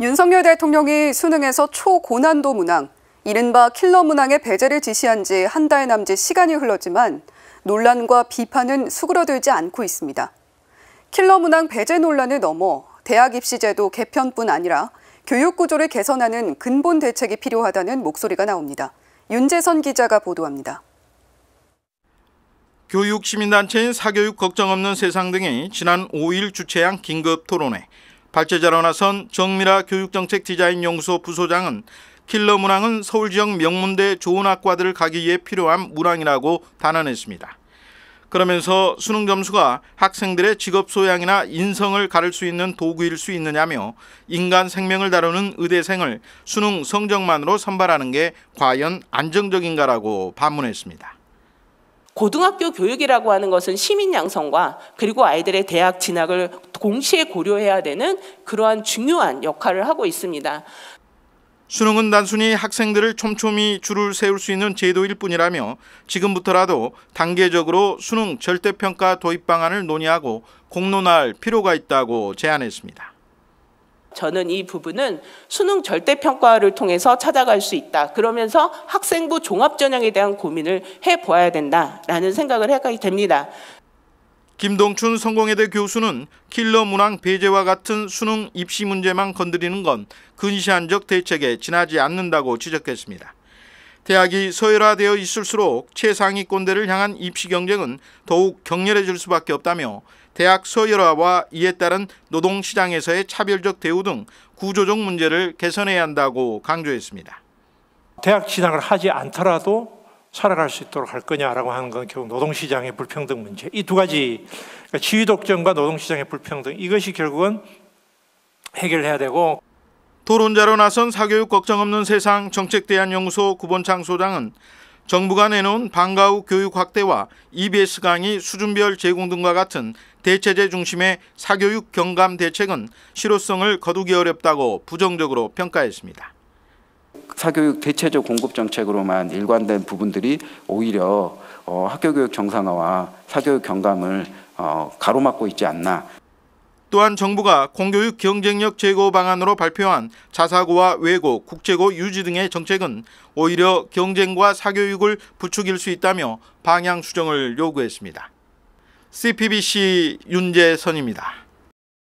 윤석열 대통령이 수능에서 초고난도 문항, 이른바 킬러 문항의 배제를 지시한 지 한 달 남짓 시간이 흘렀지만 논란과 비판은 수그러들지 않고 있습니다. 킬러 문항 배제 논란을 넘어 대학 입시제도 개편뿐 아니라 교육 구조를 개선하는 근본 대책이 필요하다는 목소리가 나옵니다. 윤재선 기자가 보도합니다. 교육 시민단체인 사교육 걱정 없는 세상 등이 지난 5일 주최한 긴급 토론회 발제자로 나선 정미라 교육정책 디자인 연구소 부소장은 킬러 문항은 서울 지역 명문대 좋은 학과들을 가기 위해 필요한 문항이라고 단언했습니다. 그러면서 수능 점수가 학생들의 직업 소양이나 인성을 가를 수 있는 도구일 수 있느냐며 인간 생명을 다루는 의대생을 수능 성적만으로 선발하는 게 과연 안정적인가라고 반문했습니다. 고등학교 교육이라고 하는 것은 시민 양성과 그리고 아이들의 대학 진학을 동시에 고려해야 되는 그러한 중요한 역할을 하고 있습니다. 수능은 단순히 학생들을 촘촘히 줄을 세울 수 있는 제도일 뿐이라며 지금부터라도 단계적으로 수능 절대평가 도입 방안을 논의하고 공론화할 필요가 있다고 제안했습니다. 저는 이 부분은 수능 절대평가를 통해서 찾아갈 수 있다. 그러면서 학생부 종합전형에 대한 고민을 해보아야 된다라는 생각을 해가 됩니다. 김동춘 성공회대 교수는 킬러 문항 배제와 같은 수능 입시 문제만 건드리는 건 근시안적 대책에 지나지 않는다고 지적했습니다. 대학이 서열화되어 있을수록 최상위 꼰대를 향한 입시 경쟁은 더욱 격렬해질 수밖에 없다며 대학 서열화와 이에 따른 노동시장에서의 차별적 대우 등 구조적 문제를 개선해야 한다고 강조했습니다. 대학 진학을 하지 않더라도 살아갈 수 있도록 할 거냐라고 하는 건 결국 노동시장의 불평등 문제. 이 두 가지, 그러니까 지위 독점과 노동시장의 불평등 이것이 결국은 해결해야 되고. 토론자로 나선 사교육 걱정 없는 세상 정책대안연구소 구본창 소장은 정부가 내놓은 방과 후 교육 확대와 EBS 강의 수준별 제공 등과 같은 대체제 중심의 사교육 경감 대책은 실효성을 거두기 어렵다고 부정적으로 평가했습니다. 사교육 대체적 공급 정책으로만 일관된 부분들이 오히려 어, 학교 교육 정상화와 사교육 경감을 어, 가로막고 있지 않나. 또한 정부가 공교육 경쟁력 제고 방안으로 발표한 자사고와 외고, 국제고 유지 등의 정책은 오히려 경쟁과 사교육을 부추길 수 있다며 방향 수정을 요구했습니다. CPBC 윤재선입니다.